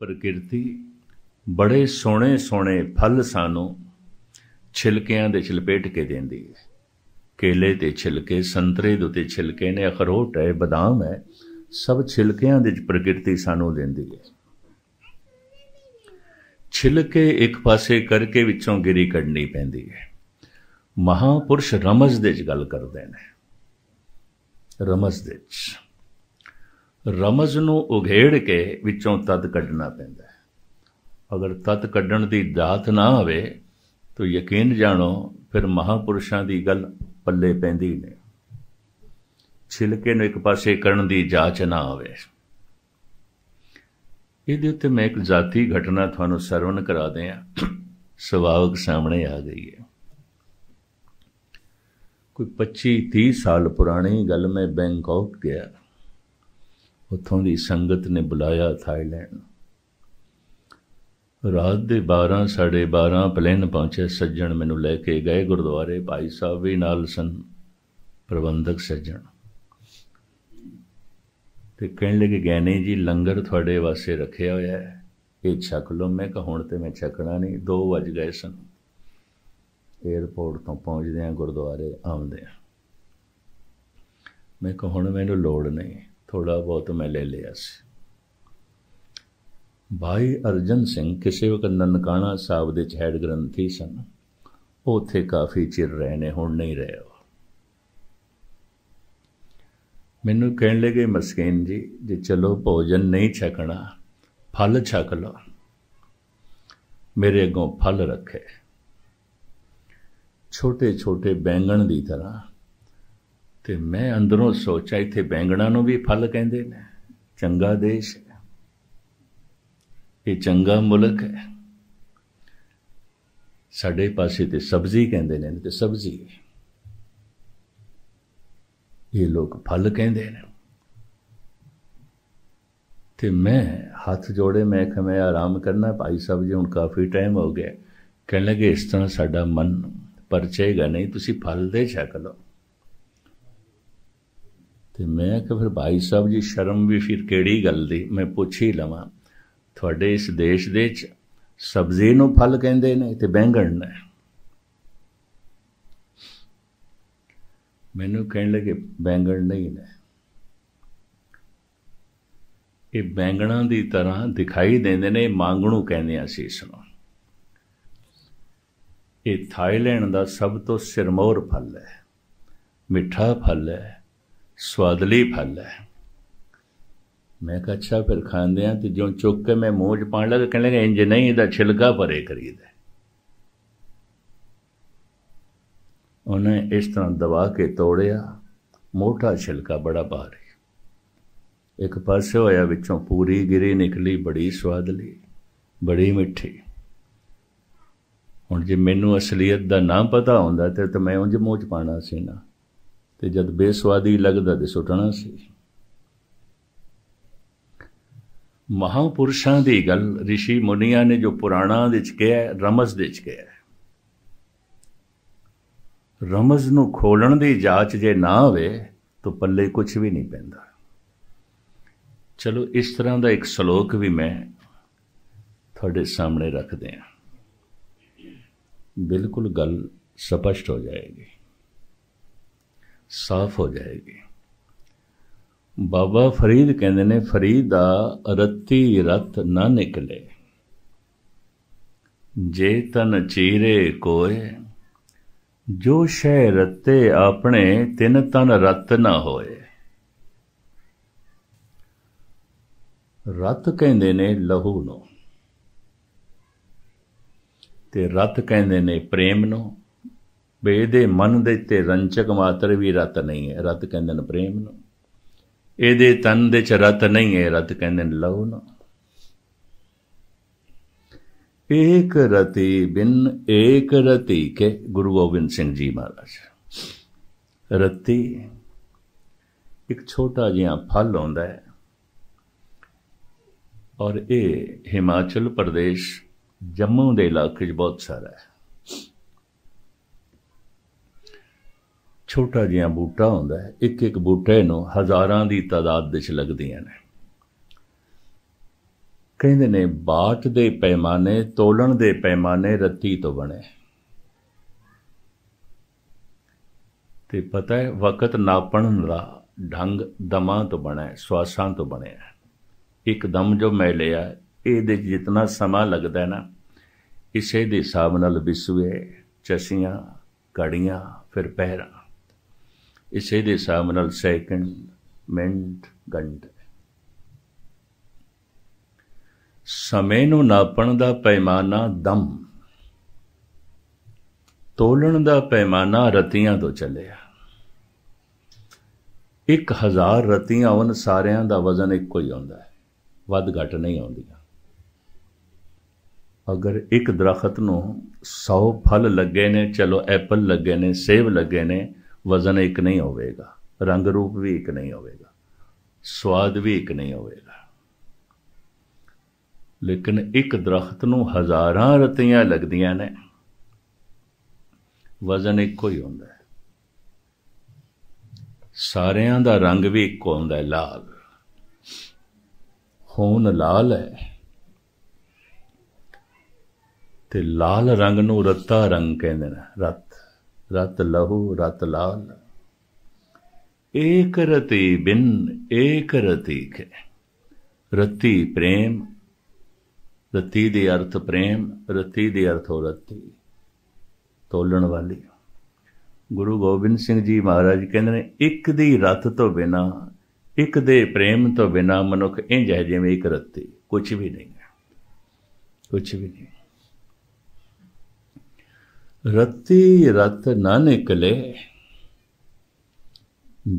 ਪ੍ਰਕਿਰਤੀ ਬੜੇ ਸੋਹਣੇ ਸੋਹਣੇ ਫਲ ਸਾਨੂੰ ਛਿਲਕਿਆਂ ਦੇ ਛਲਪੇਟ ਕੇ ਦਿੰਦੀ ਹੈ ਕੇਲੇ ਤੇ ਛਿਲਕੇ ਸੰਤਰੇ ਦੇ ਉਤੇ ਛਿਲਕੇ ਨੇ ਅਖਰੋਟ ਹੈ ਬਦਾਮ ਹੈ ਸਭ ਛਿਲਕਿਆਂ ਦੇ ਵਿੱਚ ਪ੍ਰਕਿਰਤੀ ਸਾਨੂੰ ਦਿੰਦੀ ਹੈ ਛਿਲਕੇ ਇੱਕ ਪਾਸੇ ਕਰਕੇ ਵਿੱਚੋਂ ਗਿਰੀ ਕੱਢਣੀ ਪੈਂਦੀ ਹੈ ਮਹਾਪੁਰਸ਼ ਰਮਜ਼ ਦੇ ਵਿੱਚ ਗੱਲ ਕਰਦੇ ਨੇ ਰਮਜ਼ ਦੇ ਵਿੱਚ ਰਮਜ਼ ਨੂੰ ਉਘੇੜ ਕੇ ਵਿੱਚੋਂ ਤਦ ਕੱਢਣਾ ਪੈਂਦਾ ਹੈ ਅਗਰ ਤਤ ਕੱਢਣ ਦੀ ਦਾਤ ਨਾ ਹੋਵੇ ਤਾਂ ਯਕੀਨ ਜਾਣੋ ਫਿਰ ਮਹਾਪੁਰਸ਼ਾਂ ਦੀ ਗੱਲ ਪੱਲੇ ਪੈਂਦੀ ਨਹੀਂ ਛਿਲਕੇ ਨੂੰ ਇੱਕ ਪਾਸੇ ਕਰਨ ਦੀ ਜਾਚ ਨਾ ਆਵੇ ਇਹਦੇ ਉੱਤੇ ਮੈਂ ਇੱਕ ਜ਼ਾਤੀ ਘਟਨਾ ਤੁਹਾਨੂੰ ਸਰਵਨ ਕਰਾ ਦਿਆਂ ਸਵਾਵਕ ਸਾਹਮਣੇ ਆ ਗਈ ਹੈ ਕੋਈ 25 30 ਸਾਲ ਪੁਰਾਣੀ ਗੱਲ ਮੈਂ ਬੈਂਕਾਕ ਗਿਆ ਉੱਥੋਂ ਦੀ ਸੰਗਤ ਨੇ ਬੁਲਾਇਆ ਥਾਈਲੈਂਡ ਰਾਤ ਦੇ 12 12:30 ਪਲੇਨ ਪਹੁੰਚੇ ਸੱਜਣ ਮੈਨੂੰ ਲੈ ਕੇ ਗਏ ਗੁਰਦੁਆਰੇ ਭਾਈ ਸਾਹਿਬ ਵੀ ਨਾਲ ਸਨ ਪ੍ਰਬੰਧਕ ਸੱਜਣ ਤੇ ਕਹਿਣ ਲੱਗੇ ਗੈਨੇ ਜੀ ਲੰਗਰ ਤੁਹਾਡੇ ਵਾਸਤੇ ਰੱਖਿਆ ਹੋਇਆ ਹੈ ਇਹ ਛਕ ਲਓ ਮੈਂ ਕਿ ਹੁਣ ਤੇ ਮੈਂ ਛਕਣਾ ਨਹੀਂ 2 ਵਜ ਗਏ ਸਨ 에어ਪੋਰਟ ਤੋਂ ਪਹੁੰਚਦੇ ਆ ਗੁਰਦੁਆਰੇ ਆਉਂਦੇ ਆ ਮੈਂ ਕਿ ਹੁਣ ਮੈਨੂੰ ਲੋੜ ਨਹੀਂ ਥੋੜਾ ਬਹੁਤ ਮੈਂ ਲੈ ਲਿਆ ਸੀ ਭਾਈ ਅਰਜਨ ਸਿੰਘ ਕਿਸੇ ਵਕਤ ਨਨਕਾਣਾ ਸਾਹਿਬ ਦੇ ਛੇੜ ਗ੍ਰੰਥੀ ਸਨ ਉਹ ਉੱਥੇ ਕਾਫੀ ਚਿਰ ਰਹੇ ਨੇ ਹੁਣ ਨਹੀਂ ਰਹੇ ਮੈਨੂੰ ਕਹਿਣ ਲੱਗੇ ਮਸਕੀਨ ਜੀ ਜੇ ਚਲੋ ਭੋਜਨ ਨਹੀਂ ਛਕਣਾ ਫਲ ਛਕ ਲਓ ਮੇਰੇ ਅੱਗੋਂ ਫਲ ਰੱਖੇ ਛੋਟੇ ਛੋਟੇ ਬੈਂਗਣ ਦੀ ਤਰ੍ਹਾਂ ਤੇ ਮੈਂ ਅੰਦਰੋਂ ਸੋਚਿਆ ਇੱਥੇ ਬੈਂਗਣਾ ਨੂੰ ਵੀ ਫਲ ਕਹਿੰਦੇ ਨੇ ਚੰਗਾ ਦੇਸ਼ ਹੈ ਇਹ ਚੰਗਾ ਮੁਲਕ ਹੈ ਸਾਡੇ ਪਾਸੇ ਤੇ ਸਬਜ਼ੀ ਕਹਿੰਦੇ ਨੇ ਤੇ ਸਬਜ਼ੀ ਇਹ ਲੋਕ ਫਲ ਕਹਿੰਦੇ ਨੇ ਤੇ ਮੈਂ ਹੱਥ ਜੋੜੇ ਮੈਂ ਕਿ ਮੈਂ ਆਰਾਮ ਕਰਨਾ ਭਾਈ ਸਾਹਿਬ ਜੀ ਹੁਣ ਕਾਫੀ ਟਾਈਮ ਹੋ ਗਿਆ ਕਹਿਣ ਲੱਗੇ ਇਸ ਤਰ੍ਹਾਂ ਸਾਡਾ ਮਨ ਪਰਚੇਗਾ ਨਹੀਂ ਤੁਸੀਂ ਫਲ ਦੇ ਛਕ ਲਓ ਤੇ ਮੈਂ ਕਿ ਫਿਰ ਭਾਈ ਸਾਹਿਬ ਜੀ ਸ਼ਰਮ ਵੀ ਫਿਰ ਕਿਹੜੀ ਗੱਲ ਦੀ ਮੈਂ ਪੁੱਛ ਹੀ ਲਵਾਂ ਤੁਹਾਡੇ ਇਸ ਦੇਸ਼ ਦੇ ਚ ਸਬਜ਼ੀ ਨੂੰ ਫਲ ਕਹਿੰਦੇ ਨੇ ਤੇ ਬੈਂਗਣ ਨੇ ਮੈਨੂੰ ਕਹਿਣ ਲੱਗੇ ਬੈਂਗਣ ਨਹੀਂ ਨੇ ਇਹ ਬੈਂਗਣਾਂ ਦੀ ਤਰ੍ਹਾਂ ਦਿਖਾਈ ਦਿੰਦੇ ਨੇ ਮੰਗਣੂ ਕਹਿੰਦੇ ਆ ਸੀ ਇਸ ਨੂੰ ਇਹ ਥਾਈਲੈਂਡ ਦਾ ਸਭ ਤੋਂ ਸਿਰਮੌਰ ਫਲ ਹੈ ਮਿੱਠਾ ਫਲ ਹੈ ਸਵਾਦਲੀ ਫਲ ਹੈ ਮੈਂ ਕਿਹਾ ਅੱਛਾ ਫਿਰ ਖਾਂਦੇ ਆ ਤੇ ਜਿਉਂ ਚੁੱਕ ਕੇ ਮੈਂ ਮੂੰਹ 'ਚ ਪਾਣ ਲੱਗਾ ਕਹਿੰਦੇ ਕਿ ਇੰਜ ਨਹੀਂ ਇਹਦਾ ਛਿਲਕਾ ਪਰੇ ਕਰੀਦਾ ਉਹਨੇ ਇਸ ਤਰ੍ਹਾਂ ਦਬਾ ਕੇ ਤੋੜਿਆ ਮੋਟਾ ਛਿਲਕਾ ਬੜਾ ਭਾਰੀ ਇੱਕ ਪਾਸੇ ਹੋਇਆ ਵਿੱਚੋਂ ਪੂਰੀ ਗਿਰੀ ਨਿਕਲੀ ਬੜੀ ਸਵਾਦਲੀ ਬੜੀ ਮਿੱਠੀ ਹੁਣ ਜੇ ਮੈਨੂੰ ਅਸਲੀਅਤ ਦਾ ਨਾਮ ਪਤਾ ਹੁੰਦਾ ਤੇ ਤਾਂ ਮੈਂ ਉਂਝ ਮੂੰਹ 'ਚ ਪਾਣਾ ਸੀ ਨਾ ਤੇ ਜਦ ਬੇਸਵਾਦੀ ਲੱਗਦਾ ਤੇ ਸੁੱਟਣਾ ਸੀ ਮਹਾਪੁਰਸ਼ਾਂ ਦੀ ਗੱਲ ઋષਿ ਮੁਨੀਆਂ ਨੇ ਜੋ ਪੁਰਾਣਾ ਦੇ ਚ ਕਿਹਾ ਰਮਜ਼ ਦੇ ਚ ਕਿਹਾ ਰਮਜ਼ ਨੂੰ ਖੋਲਣ ਦੀ ਜਾਂਚ ਜੇ ਨਾ ਹੋਵੇ ਤਾਂ ਪੱਲੇ ਕੁਝ ਵੀ ਨਹੀਂ ਪੈਂਦਾ ਚਲੋ ਇਸ ਤਰ੍ਹਾਂ ਦਾ ਇੱਕ ਸ਼ਲੋਕ ਵੀ ਮੈਂ ਤੁਹਾਡੇ ਸਾਹਮਣੇ ਰੱਖਦੇ ਹਾਂ ਬਿਲਕੁਲ ਗੱਲ ਸਪਸ਼ਟ ਹੋ ਜਾਏਗੀ ਸਾਫ਼ ਹੋ ਜਾਏਗੀ ਬਾਬਾ ਫਰੀਦ ਕਹਿੰਦੇ ਨੇ ਫਰੀਦ ਦਾ ਰਤੀ ਰਤ ਨਾ ਨਿਕਲੇ ਜੇ ਤਨ ਚੀਰੇ ਕੋਏ ਜੋ ਸ਼ੈ ਰਤੇ ਆਪਣੇ ਤਿੰਨ ਤਨ ਰਤ ਨਾ ਹੋਏ ਰਤ ਕਹਿੰਦੇ ਨੇ ਲਹੂ ਨੂੰ ਤੇ ਰਤ ਕਹਿੰਦੇ ਨੇ ਪ੍ਰੇਮ ਨੂੰ ਬੇ ਇਹਦੇ ਮਨ ਦੇ ਤੇ ਰੰਚਕ ਮਾਤਰ ਵੀ ਰਤ ਨਹੀਂ ਹੈ ਰਤ ਕਹਿੰਦੇ ਨੇ ਪ੍ਰੇਮ ਨੂੰ ਇਹਦੇ ਤਨ ਦੇ ਚ ਰਤ ਨਹੀਂ ਹੈ ਰਤ ਕਹਿੰਦੇ ਨੇ ਲਹੂ ਨੂੰ ਇੱਕ ਰਤੀ ਬਿਨ ਇੱਕ ਰਤੀ ਕੇ ਗੁਰੂ ਗੋਬਿੰਦ ਸਿੰਘ ਜੀ ਮਹਾਰਾਜ ਰਤੀ ਇੱਕ ਛੋਟਾ ਜਿਹਾ ਫਲ ਹੁੰਦਾ ਹੈ ਔਰ ਇਹ ਹਿਮਾਚਲ ਪ੍ਰਦੇਸ਼ ਜੰਮੂ ਦੇ ਇਲਾਕੇ 'ਚ ਬਹੁਤ ਸਾਰਾ ਹੈ ਛੋਟਾ ਜਿਹਾ ਬੂਟਾ ਹੁੰਦਾ ਹੈ ਇੱਕ ਇੱਕ ਬੂਟੇ ਨੂੰ ਹਜ਼ਾਰਾਂ ਦੀ ਤਾਦਾਦ ਵਿੱਚ ਲੱਗਦੀਆਂ ਨੇ ਕਹਿੰਦੇ ਨੇ ਬਾਤ ਦੇ ਪੈਮਾਨੇ ਤੋਲਣ ਦੇ ਪੈਮਾਨੇ ਰੱਤੀ ਤੋਂ ਬਣੇ ਤੇ ਪਤਾ ਹੈ ਵਕਤ ਨਾਪਣ ਦਾ ਢੰਗ ਦਮਾਂ ਤੋਂ ਬਣਿਆ ਸਵਾਸਾਂ ਤੋਂ ਬਣਿਆ ਇੱਕ ਦਮ ਜੋ ਮੈਂ ਲਿਆ ਇਹਦੇ ਜਿੰਨਾ ਸਮਾਂ ਲੱਗਦਾ ਨਾ ਇਸੇ ਦੇ ਹਿਸਾਬ ਨਾਲ ਵਿਸੂਏ ਚਸੀਆਂ ਕੜੀਆਂ ਫਿਰ ਪਹਿਰਾ ਇਸੇ ਦੇ ਸਾਹਮਣੇ ਨਾਲ ਸੈਕਿੰਡ ਮਿੰਟ ਸਮੇਂ ਨੂੰ ਨਾਪਣ ਦਾ ਪੈਮਾਨਾ ਦਮ ਤੋਲਣ ਦਾ ਪੈਮਾਨਾ ਰਤੀਆਂ ਤੋਂ ਚੱਲਿਆ 1000 ਰਤੀਆਂ ਉਹਨ ਸਾਰਿਆਂ ਦਾ ਵਜ਼ਨ ਇੱਕੋ ਹੀ ਹੁੰਦਾ ਹੈ ਵੱਧ ਘਟ ਨਹੀਂ ਆਉਂਦੀਆਂ ਅਗਰ ਇੱਕ ਦਰਖਤ ਨੂੰ 100 ਫਲ ਲੱਗੇ ਨੇ ਚਲੋ ਐਪਲ ਲੱਗੇ ਨੇ ਸੇਬ ਲੱਗੇ ਨੇ ਵਜ਼ਨ ਇੱਕ ਨਹੀਂ ਹੋਵੇਗਾ ਰੰਗ ਰੂਪ ਵੀ ਇੱਕ ਨਹੀਂ ਹੋਵੇਗਾ ਸਵਾਦ ਵੀ ਇੱਕ ਨਹੀਂ ਹੋਵੇਗਾ ਲੇਕਿਨ ਇੱਕ ਦਰਖਤ ਨੂੰ ਹਜ਼ਾਰਾਂ ਰਤੀਆਂ ਲੱਗਦੀਆਂ ਨੇ ਵਜ਼ਨ ਇੱਕੋ ਹੀ ਹੁੰਦਾ ਹੈ ਸਾਰਿਆਂ ਦਾ ਰੰਗ ਵੀ ਇੱਕੋ ਹੁੰਦਾ ਹੈ ਲਾਲ ਹੋਣ ਲਾਲ ਹੈ ਤੇ ਲਾਲ ਰੰਗ ਨੂੰ ਰਤਾ ਰੰਗ ਕਹਿੰਦੇ ਨੇ ਰਤ ਰਤ ਲਹੂ ਰਤ ਲਾਲ ਏਕ ਰਤੀ ਬਿਨ ਏਕ ਰਤੀ ਕੇ ਰਤੀ ਪ੍ਰੇਮ ਰਤੀ ਦੇ ਅਰਥ ਪ੍ਰੇਮ ਰਤੀ ਦੇ ਅਰਥ ਹੋ ਰਤੀ ਤੋਲਣ ਵਾਲੀ ਗੁਰੂ ਗੋਬਿੰਦ ਸਿੰਘ ਜੀ ਮਹਾਰਾਜ ਕਹਿੰਦੇ ਨੇ ਇੱਕ ਦੀ ਰਤ ਤੋਂ ਬਿਨਾ ਇੱਕ ਦੇ ਪ੍ਰੇਮ ਤੋਂ ਬਿਨਾ ਮਨੁੱਖ ਇੰਜ ਹੈ ਜਿਵੇਂ ਇੱਕ ਰਤੀ ਕੁਝ ਵੀ ਨਹੀਂ ਕੁਝ ਵੀ ਨਹੀਂ ਰਤੀ ਰਤ ਨਾ ਨਿਕਲੇ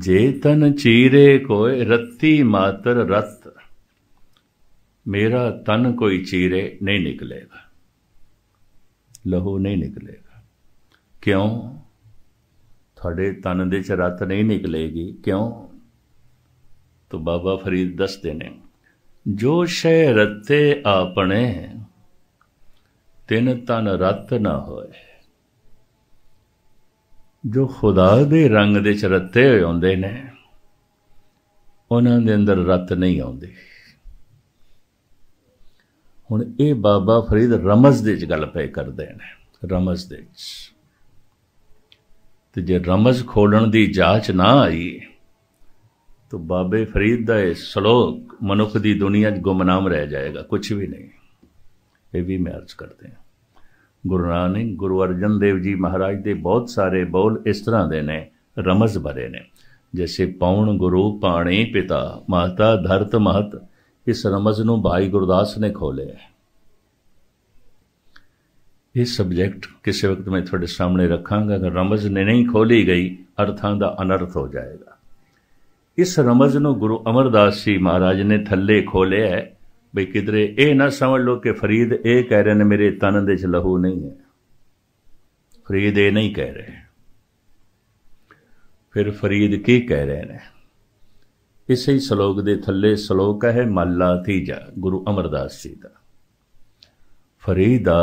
ਜੇ ਤਨ ਚੀਰੇ ਕੋਏ ਰਤੀ ਮਾਤਰ ਰਤ ਮੇਰਾ ਤਨ ਕੋਈ ਚੀਰੇ ਨਹੀਂ ਨਿਕਲੇਗਾ ਲਹੂ ਨਹੀਂ ਨਿਕਲੇਗਾ ਕਿਉਂ ਤੁਹਾਡੇ ਤਨ ਦੇ ਚ ਰਤ ਨਹੀਂ ਨਿਕਲੇਗੀ ਕਿਉਂ ਤੋ ਬਾਬਾ ਫਰੀਦ ਦੱਸਦੇ ਨੇ ਜੋ ਸ਼ੈ ਰਤੇ ਆਪਣੇ ਤਿੰਨ ਤਨ ਰਤ ਨਾ ਹੋਏ ਜੋ ਖੁਦਾ ਦੇ ਰੰਗ ਦੇ ਚਰਤੇ ਹੋਏ ਹੁੰਦੇ ਨੇ ਉਹਨਾਂ ਦੇ ਅੰਦਰ ਰਤ ਨਹੀਂ ਆਉਂਦੀ ਹੁਣ ਇਹ ਬਾਬਾ ਫਰੀਦ ਰਮਜ਼ ਦੇ ਚ ਗੱਲ ਪਏ ਕਰਦੇ ਨੇ ਰਮਜ਼ ਦੇ ਚ ਤੇ ਜੇ ਰਮਜ਼ ਖੋਲਣ ਦੀ ਜਾਂਚ ਨਾ ਆਈ ਤਾਂ ਬਾਬੇ ਫਰੀਦ ਦਾ ਇਹ ਸ਼ਲੋਕ ਮਨੁੱਖ ਦੀ ਦੁਨੀਆ 'ਚ ਗੁੰਮਨਾਮ ਰਹਿ ਜਾਏਗਾ ਕੁਝ ਵੀ ਨਹੀਂ ਇਹ ਵੀ ਮੈਂ ਅਰਜ਼ ਕਰਦੇ ਹਾਂ ਗੁਰੂ ਨਾਨਕ ਗੁਰੂ ਅਰਜਨ ਦੇਵ ਜੀ ਮਹਾਰਾਜ ਦੇ ਬਹੁਤ ਸਾਰੇ ਬੋਲ ਇਸ ਤਰ੍ਹਾਂ ਦੇ ਨੇ ਰਮਜ਼ ਭਰੇ ਨੇ ਜਿਵੇਂ ਪੌਣ ਗੁਰੂ ਪਾਣੇ ਪਿਤਾ ਮਾਤਾ ਧਰਤ ਮਹਤ ਇਸ ਰਮਜ਼ ਨੂੰ ਭਾਈ ਗੁਰਦਾਸ ਨੇ ਖੋਲੇ ਇਹ ਸਬਜੈਕਟ ਕਿਸੇ ਵਕਤ ਮੈਂ ਤੁਹਾਡੇ ਸਾਹਮਣੇ ਰੱਖਾਂਗਾ ਕਿ ਰਮਜ਼ ਨੇ ਨਹੀਂ ਖੋਲੀ ਗਈ ਅਰਥਾਂ ਦਾ ਅਨਰਥ ਹੋ ਜਾਏਗਾ ਇਸ ਰਮਜ਼ ਨੂੰ ਗੁਰੂ ਅਮਰਦਾਸ ਜੀ ਮਹਾਰਾਜ ਨੇ ਥੱਲੇ ਖੋਲੇ ਹੈ ਬਈ ਕਿਦਰੇ ਇਹ ਨਾ ਸਮਝ ਲੋ ਕਿ ਫਰੀਦ ਇਹ ਕਹਿ ਰਹੇ ਨੇ ਮੇਰੇ ਤਨ ਦੇ ਚ ਲਹੂ ਨਹੀਂ ਹੈ ਫਰੀਦ ਇਹ ਨਹੀਂ ਕਹਿ ਰਹੇ ਫਿਰ ਫਰੀਦ ਕੀ ਕਹਿ ਰਹੇ ਨੇ ਇਸੇ ਹੀ ਸ਼ਲੋਕ ਦੇ ਥੱਲੇ ਸ਼ਲੋਕ ਹੈ ਮੱਲਾ ਤੀਜਾ ਗੁਰੂ ਅਮਰਦਾਸ ਜੀ ਦਾ ਫਰੀਦਾ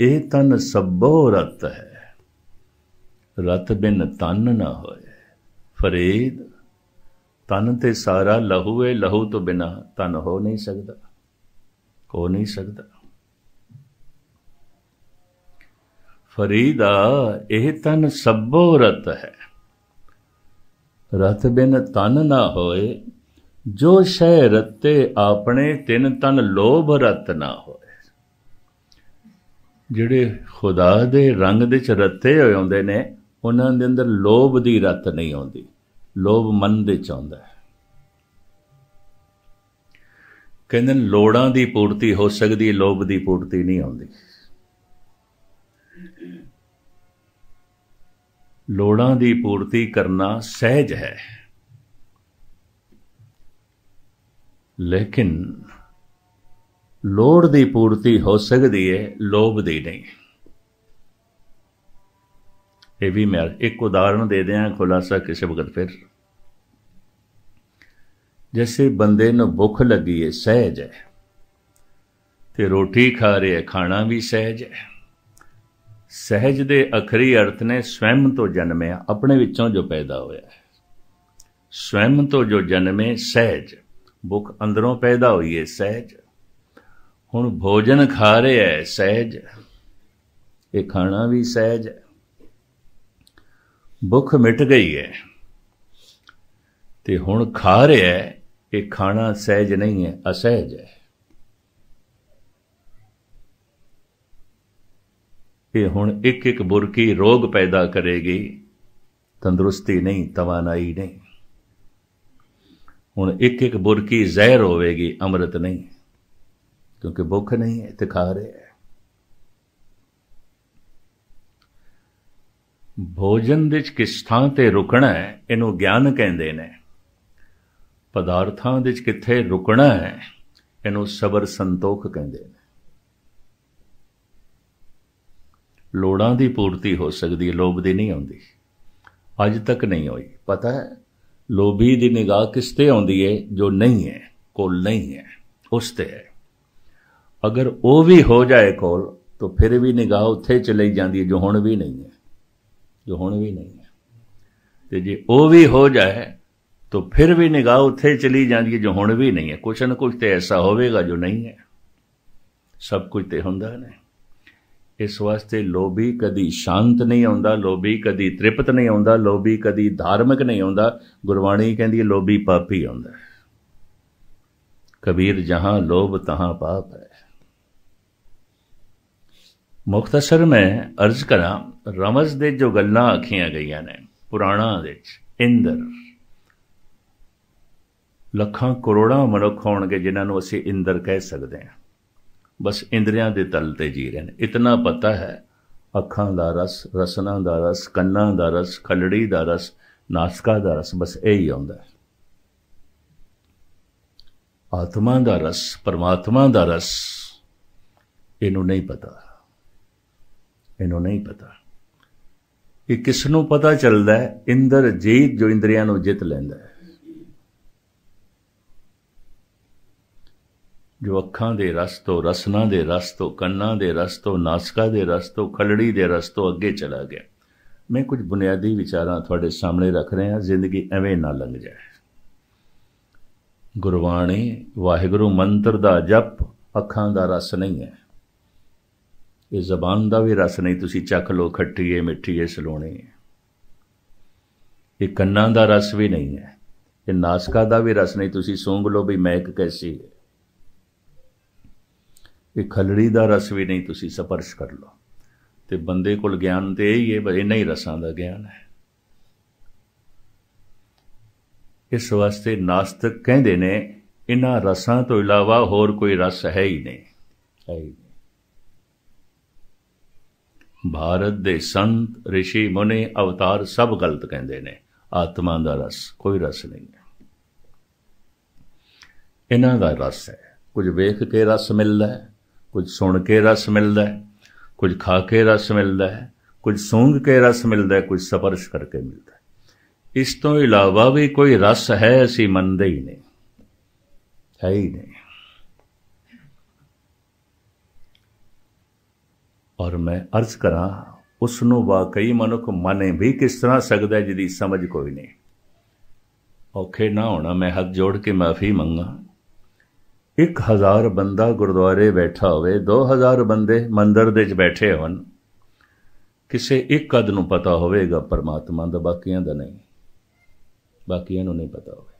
ਇਹ ਤਨ ਸਭੋ ਰਤ ਹੈ ਰਤ ਬਿਨ ਤਨ ਨਾ ਹੋਏ ਫਰੀਦ ਤਨ ਤੇ ਸਾਰਾ ਲਹੂ ਹੈ ਲਹੂ ਤੋਂ ਬਿਨਾ ਤਨ ਹੋ ਨਹੀਂ ਸਕਦਾ ਹੋ ਨਹੀਂ ਸਕਦਾ ਫਰੀਦਾ ਇਹ ਤਨ ਸਭੋ ਰਤ ਹੈ ਰਤ ਬਿਨ ਤਨ ਨਾ ਹੋਏ ਜੋ ਸ਼ੈ ਰਤੇ ਆਪਣੇ ਤਿੰਨ ਤਨ ਲੋਭ ਰਤ ਨਾ ਹੋਏ ਜਿਹੜੇ ਖੁਦਾ ਦੇ ਰੰਗ ਦੇ ਚ ਰਤੇ ਹੋਏ ਹੁੰਦੇ ਨੇ ਉਹਨਾਂ ਦੇ ਅੰਦਰ ਲੋਭ ਦੀ ਰਤ ਨਹੀਂ ਆਉਂਦੀ ਲੋਭ ਮਨ ਦੇ ਚ ਆਉਂਦਾ ਹੈ ਕਹਿੰਦੇ ਲੋੜਾਂ ਦੀ ਪੂਰਤੀ ਹੋ ਸਕਦੀ ਲੋਭ ਦੀ ਪੂਰਤੀ ਨਹੀਂ ਆਉਂਦੀ ਲੋੜਾਂ ਦੀ ਪੂਰਤੀ ਕਰਨਾ ਸਹਿਜ ਹੈ ਲੇਕਿਨ ਲੋੜ ਦੀ ਪੂਰਤੀ ਹੋ ਸਕਦੀ ਹੈ ਲੋਭ ਦੀ ਨਹੀਂ ਇਹ ਵੀ ਮੈਂ ਇੱਕ ਉਦਾਹਰਣ ਦੇ ਦਿਆਂ ਖੁਲਾਸਾ ਕਿਸੇ ਵਕਤ ਫਿਰ ਜਿਵੇਂ ਬੰਦੇ ਨੂੰ ਭੁੱਖ ਲੱਗੀ ਹੈ ਸਹਿਜ ਹੈ ਤੇ ਰੋਟੀ ਖਾ ਰਿਹਾ ਖਾਣਾ ਵੀ ਸਹਿਜ ਹੈ ਸਹਿਜ ਦੇ ਅਖਰੀ ਅਰਥ ਨੇ ਸਵੈਮ ਤੋਂ ਜਨਮਿਆ ਆਪਣੇ ਵਿੱਚੋਂ ਜੋ ਪੈਦਾ ਹੋਇਆ ਹੈ ਸਵੈਮ ਤੋਂ ਜੋ ਜਨਮੇ ਸਹਿਜ ਭੁੱਖ ਅੰਦਰੋਂ ਪੈਦਾ ਹੋਈ ਹੈ ਸਹਿਜ ਹੁਣ ਭੋਜਨ ਖਾ ਰਿਹਾ ਹੈ ਸਹਿਜ ਇਹ ਖਾਣਾ ਵੀ ਸਹਿਜ ਹੈ ਭੁੱਖ ਮਿਟ ਗਈ ਹੈ ਤੇ ਹੁਣ ਖਾ ਰਿਹਾ ਹੈ ਇਹ ਖਾਣਾ ਸਹਿਜ ਨਹੀਂ ਹੈ ਅਸਹਿਜ ਹੈ ਇਹ ਹੁਣ ਇੱਕ ਇੱਕ ਬੁਰਕੀ ਰੋਗ ਪੈਦਾ ਕਰੇਗੀ ਤੰਦਰੁਸਤੀ ਨਹੀਂ ਤਵਾਨਾਈ ਨਹੀਂ ਹੁਣ ਇੱਕ ਇੱਕ ਬੁਰਕੀ ਜ਼ਹਿਰ ਹੋਵੇਗੀ ਅੰਮ੍ਰਿਤ ਨਹੀਂ ਕਿਉਂਕਿ ਭੁੱਖ ਨਹੀਂ ਹੈ ਤੇ ਖਾ ਰਹੇ ਹੈ ਭੋਜਨ ਦੇ ਕਿਸ ਥਾਂ ਤੇ ਰੁਕਣਾ ਹੈ ਇਹਨੂੰ ਗਿਆਨ ਕਹਿੰਦੇ ਨੇ ਪਦਾਰਥਾਂ ਦੇ ਵਿੱਚ ਕਿੱਥੇ ਰੁਕਣਾ ਹੈ ਇਹਨੂੰ ਸਬਰ ਸੰਤੋਖ ਕਹਿੰਦੇ ਨੇ ਲੋੜਾਂ ਦੀ ਪੂਰਤੀ ਹੋ ਸਕਦੀ ਹੈ ਲੋਭ ਦੀ ਨਹੀਂ ਆਉਂਦੀ ਅੱਜ ਤੱਕ ਨਹੀਂ ਹੋਈ ਪਤਾ ਹੈ ਲੋਭੀ ਦੀ ਨਿਗਾਹ ਕਿਸ ਤੇ ਆਉਂਦੀ ਹੈ ਜੋ ਨਹੀਂ ਹੈ ਕੋਲ ਨਹੀਂ ਹੈ ਉਸ ਤੇ ਹੈ ਅਗਰ ਉਹ ਵੀ ਹੋ ਜਾਏ ਕੋਲ ਤਾਂ ਫਿਰ ਵੀ ਨਿਗਾਹ ਉੱਥੇ ਚਲੀ ਜਾਂਦੀ ਹੈ ਜੋ ਹੁਣ ਵੀ ਨਹੀਂ ਹੈ ਜੋ ਹੁਣ ਵੀ ਨਹੀਂ ਹੈ ਤੇ ਜੇ ਉਹ ਵੀ ਹੋ ਜਾਏ ਤੋ ਫਿਰ ਵੀ ਨਿਗਾਹ ਉੱਥੇ ਚਲੀ ਜਾਂਦੀ ਹੈ ਜੋ ਹੁਣ ਵੀ ਨਹੀਂ ਹੈ ਕੁਛ ਨਾ ਕੁਛ ਤੇ ਐਸਾ ਹੋਵੇਗਾ ਜੋ ਨਹੀਂ ਹੈ ਸਭ ਕੁਝ ਤੇ ਹੁੰਦਾ ਨੇ ਇਸ ਵਾਸਤੇ ਲੋਭੀ ਕਦੀ ਸ਼ਾਂਤ ਨਹੀਂ ਆਉਂਦਾ ਲੋਭੀ ਕਦੀ ਤ੍ਰਿਪਤ ਨਹੀਂ ਆਉਂਦਾ ਲੋਭੀ ਕਦੀ ਧਾਰਮਿਕ ਨਹੀਂ ਆਉਂਦਾ ਗੁਰਬਾਣੀ ਕਹਿੰਦੀ ਹੈ ਲੋਭੀ ਪਾਪੀ ਆਉਂਦਾ ਕਬੀਰ ਜਹਾਂ ਲੋਭ ਤਹਾਂ ਪਾਪ ਹੈ ਮੁਖਤਸਰ ਮੈਂ ਅਰਜ਼ ਕਰਾਂ ਰਮਜ਼ ਦੇ ਜੋ ਗੱਲਾਂ ਆਖੀਆਂ ਗਈਆਂ ਨੇ ਪੁਰਾਣਾ ਵਿੱਚ ਇੰਦਰ ਲੱਖਾਂ ਕਰੋੜਾਂ ਮਨੁੱਖ ਹੋਣਗੇ ਜਿਨ੍ਹਾਂ ਨੂੰ ਅਸੀਂ ਇੰਦਰ ਕਹਿ ਸਕਦੇ ਹਾਂ ਬਸ ਇੰਦਰੀਆਂ ਦੇ ਤਲ ਤੇ ਜੀ ਰਹੇ ਨੇ ਇਤਨਾ ਪਤਾ ਹੈ ਅੱਖਾਂ ਦਾ ਰਸ ਰਸਨਾ ਦਾ ਰਸ ਕੰਨਾਂ ਦਾ ਰਸ ਖਲੜੀ ਦਾ ਰਸ ਨਾਸਕਾ ਦਾ ਰਸ ਬਸ ਇਹ ਹੀ ਹੈ ਆਤਮਾ ਦਾ ਰਸ ਪਰਮਾਤਮਾ ਦਾ ਰਸ ਇਹਨੂੰ ਨਹੀਂ ਪਤਾ ਇਹਨੂੰ ਨਹੀਂ ਪਤਾ ਇਹ ਕਿਸ ਨੂੰ ਪਤਾ ਚੱਲਦਾ ਹੈ ਇੰਦਰ ਜੀਤ ਜੋ ਇੰਦਰੀਆਂ ਨੂੰ ਜਿੱਤ ਲੈਂਦਾ ਹੈ ਜੋ ਅੱਖਾਂ ਦੇ ਰਸ ਤੋਂ ਰਸਨਾ ਦੇ ਰਸ ਤੋਂ ਕੰਨਾਂ ਦੇ ਰਸ ਤੋਂ ਨਾਸਕਾ ਦੇ ਰਸ ਤੋਂ ਖਲੜੀ ਦੇ ਰਸ ਤੋਂ ਅੱਗੇ ਚਲਾ ਗਿਆ ਮੈਂ ਕੁਝ ਬੁਨਿਆਦੀ ਵਿਚਾਰਾਂ ਤੁਹਾਡੇ ਸਾਹਮਣੇ ਰੱਖ ਰਿਹਾ ਜ਼ਿੰਦਗੀ ਐਵੇਂ ਨਾ ਲੰਘ ਜਾਏ ਗੁਰਬਾਣੀ ਵਾਹਿਗੁਰੂ ਮੰਤਰ ਦਾ ਜਪ ਅੱਖਾਂ ਦਾ ਰਸ ਨਹੀਂ ਹੈ ਇਹ ਜ਼ਬਾਨ ਦਾ ਵੀ ਰਸ ਨਹੀਂ ਤੁਸੀਂ ਚੱਖ ਲੋ ਖੱਟੀ ਏ ਮਿੱਠੀ ਏ ਸਲੋਣੀ ਇਹ ਕੰਨਾਂ ਦਾ ਰਸ ਵੀ ਨਹੀਂ ਹੈ ਇਹ ਨਾਸਕਾ ਦਾ ਵੀ ਰਸ ਨਹੀਂ ਤੁਸੀਂ ਸੂੰਘ ਲੋ ਵੀ ਮਹਿਕ ਕੈਸੀ ਹੈ ਕਿ ਖਲੜੀ ਦਾ ਰਸ ਵੀ ਨਹੀਂ ਤੁਸੀਂ ਸਪਰਸ਼ ਕਰ ਲਓ ਤੇ ਬੰਦੇ ਕੋਲ ਗਿਆਨ ਤੇ ਹੀ ਹੈ ਬਸ ਇੰਨਾ ਹੀ ਰਸਾਂ ਦਾ ਗਿਆਨ ਹੈ ਇਸ ਵਾਸਤੇ ਨਾਸਤਕ ਕਹਿੰਦੇ ਨੇ ਇਹਨਾਂ ਰਸਾਂ ਤੋਂ ਇਲਾਵਾ ਹੋਰ ਕੋਈ ਰਸ ਹੈ ਹੀ ਨਹੀਂ ਹੈ ਹੀ ਭਾਰਤ ਦੇ ਸੰਤ ઋષਿ ਮੁਨੇ ਅਵਤਾਰ ਸਭ ਗਲਤ ਕਹਿੰਦੇ ਨੇ ਆਤਮਾ ਦਾ ਰਸ ਕੋਈ ਰਸ ਨਹੀਂ ਹੈ ਇਹਨਾਂ ਦਾ ਰਸ ਹੈ ਕੁਝ ਵੇਖ ਕੇ ਰਸ ਮਿਲਦਾ ਹੈ ਕੁਝ ਸੁਣ ਕੇ ਰਸ ਮਿਲਦਾ ਹੈ ਕੁਝ ਖਾ ਕੇ ਰਸ ਮਿਲਦਾ ਹੈ ਕੁਝ ਸੁੰਗ ਕੇ ਰਸ ਮਿਲਦਾ ਹੈ ਕੁਝ ਸਪਰਸ਼ ਕਰਕੇ ਮਿਲਦਾ ਇਸ ਤੋਂ ਇਲਾਵਾ ਵੀ ਕੋਈ ਰਸ ਹੈ ਅਸੀਂ ਮੰਨਦੇ ਹੀ ਨਹੀਂ ਹੈ ਹੀ ਨਹੀਂ ਔਰ ਮੈਂ ਅਰਜ਼ ਕਰਾਂ ਉਸ ਨੂੰ ਵਾਕਈ ਮਨੁੱਖ ਮੰਨੇ ਵੀ ਕਿਸ ਤਰ੍ਹਾਂ ਸਕਦਾ ਜਿਹਦੀ ਸਮਝ ਕੋਈ ਨਹੀਂ ਔਖੇ ਨਾ ਹੋਣਾ ਮੈਂ ਹੱਥ ਜੋੜ ਕੇ ਮਾਫੀ ਮੰਗਾ 1000 ਬੰਦਾ ਗੁਰਦੁਆਰੇ ਬੈਠਾ ਹੋਵੇ 2000 ਬੰਦੇ ਮੰਦਰ ਦੇ ਵਿੱਚ ਬੈਠੇ ਹੋਣ ਕਿਸੇ ਇੱਕ ਕਦ ਨੂੰ ਪਤਾ ਹੋਵੇਗਾ ਪਰਮਾਤਮਾ ਦਾ ਬਾਕੀਆਂ ਦਾ ਨਹੀਂ ਬਾਕੀਆਂ ਨੂੰ ਨਹੀਂ ਪਤਾ ਹੋਵੇ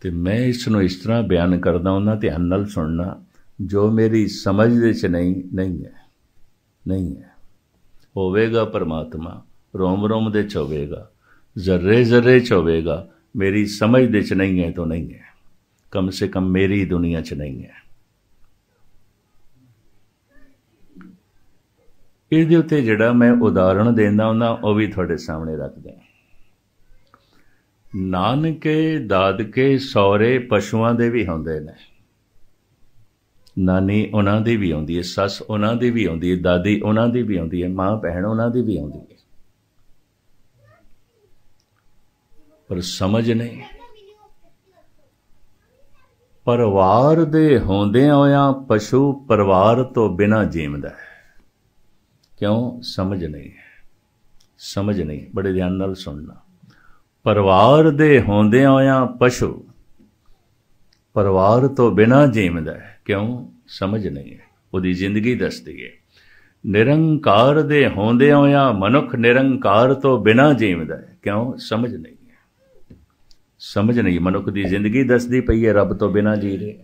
ਤੇ ਮੈਂ ਇਸ ਨੂੰ ਇਸ ਤਰ੍ਹਾਂ ਬਿਆਨ ਕਰਦਾ ਉਹਨਾਂ ਧਿਆਨ ਨਾਲ ਸੁਣਨਾ ਜੋ ਮੇਰੀ ਸਮਝ ਦੇ ਚ ਨਹੀਂ ਨਹੀਂ ਹੈ ਨਹੀਂ ਹੈ ਹੋਵੇਗਾ ਪਰਮਾਤਮਾ ਰੋਮ ਰੋਮ ਦੇ ਚ ਹੋਵੇਗਾ ਜ਼ਰੇ ਜ਼ਰੇ ਚ ਹੋਵੇਗਾ ਮੇਰੀ ਸਮਝ ਦੇ ਚ ਨਹੀਂ ਹੈ ਤਾਂ ਨਹੀਂ ਹੈ ਕਮ ਸੇ ਕਮ ਮੇਰੀ ਦੁਨੀਆ ਚ ਨਹੀਂ ਹੈ ਇਹਦੇ ਉੱਤੇ ਜਿਹੜਾ ਮੈਂ ਉਦਾਹਰਣ ਦੇਣਾ ਹੁੰਦਾ ਉਹ ਵੀ ਤੁਹਾਡੇ ਸਾਹਮਣੇ ਰੱਖਦਾ ਨਾਨਕੇ ਦਾਦਕੇ ਸੌਰੇ ਪਸ਼ੂਆਂ ਦੇ ਵੀ ਹੁੰਦੇ ਨੇ ਨਾਨੀ ਉਹਨਾਂ ਦੀ ਵੀ ਆਉਂਦੀ ਹੈ ਸੱਸ ਉਹਨਾਂ ਦੀ ਵੀ ਆਉਂਦੀ ਹੈ ਦਾਦੀ ਉਹਨਾਂ ਦੀ ਵੀ ਆਉਂਦੀ ਹੈ ਮਾਂ ਭੈਣ ਉਹਨਾਂ ਦੀ ਵੀ ਆਉਂਦੀ ਹੈ ਪਰ ਸਮਝ ਨਹੀਂ ਪਰਿਵਾਰ ਦੇ ਹੁੰਦਿਆਂ ਹੋਇਆਂ ਪਸ਼ੂ ਪਰਿਵਾਰ ਤੋਂ ਬਿਨਾ ਜੀਵਦਾ ਹੈ ਕਿਉਂ ਸਮਝ ਨਹੀਂ ਸਮਝ ਨਹੀਂ ਬੜੇ ਧਿਆਨ ਨਾਲ ਸੁਣਨਾ ਪਰਿਵਾਰ ਦੇ ਹੁੰਦਿਆਂ ਹੋਇਆਂ ਪਸ਼ੂ ਪਰਿਵਾਰ ਤੋਂ ਬਿਨਾ ਜੀਵਦਾ ਹੈ ਕਿਉਂ ਸਮਝ ਨਹੀਂ ਹੈ ਉਹਦੀ ਜ਼ਿੰਦਗੀ ਦੱਸਦੀ ਹੈ ਨਿਰੰਕਾਰ ਦੇ ਹੁੰਦਿਆਂ ਹੋਇਆਂ ਮਨੁੱਖ ਨਿਰੰਕਾਰ ਤੋਂ ਬਿਨਾ ਜੀਵਦਾ ਹੈ ਕਿਉਂ ਸਮਝ ਨਹੀਂ ਸਮਝ ਨਹੀਂ ਮਨੁੱਖ ਦੀ ਜ਼ਿੰਦਗੀ ਦੱਸਦੀ ਪਈ ਹੈ ਰੱਬ ਤੋਂ ਬਿਨਾਂ ਜੀ ਰਿਹਾ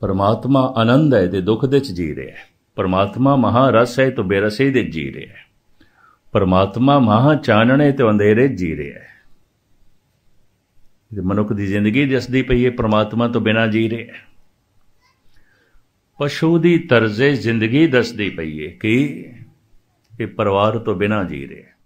ਪਰਮਾਤਮਾ ਆਨੰਦ ਹੈ ਤੇ ਦੁੱਖ ਦੇ ਚ ਜੀ ਰਿਹਾ ਹੈ ਪਰਮਾਤਮਾ ਮਹਾ ਰਸ ਹੈ ਤੇ ਬੇਰਸੇ ਦੇ ਜੀ ਰਿਹਾ ਹੈ ਪਰਮਾਤਮਾ ਮਹਾ ਚਾਨਣੇ ਤੇ ਅੰਧੇਰੇ ਜੀ ਰਿਹਾ ਹੈ ਇਹ ਮਨੁੱਖ ਦੀ ਜ਼ਿੰਦਗੀ ਦੱਸਦੀ ਪਈ ਹੈ ਪਰਮਾਤਮਾ ਤੋਂ ਬਿਨਾਂ ਜੀ ਰਿਹਾ ਹੈ ਪਸ਼ੂ ਦੀ ਤਰਜ਼ੇ ਜ਼ਿੰਦਗੀ ਦੱਸਦੀ ਪਈ ਹੈ ਕਿ ਇਹ ਪਰਿਵਾਰ ਤੋਂ ਬਿਨਾਂ ਜੀ ਰਿਹਾ ਹੈ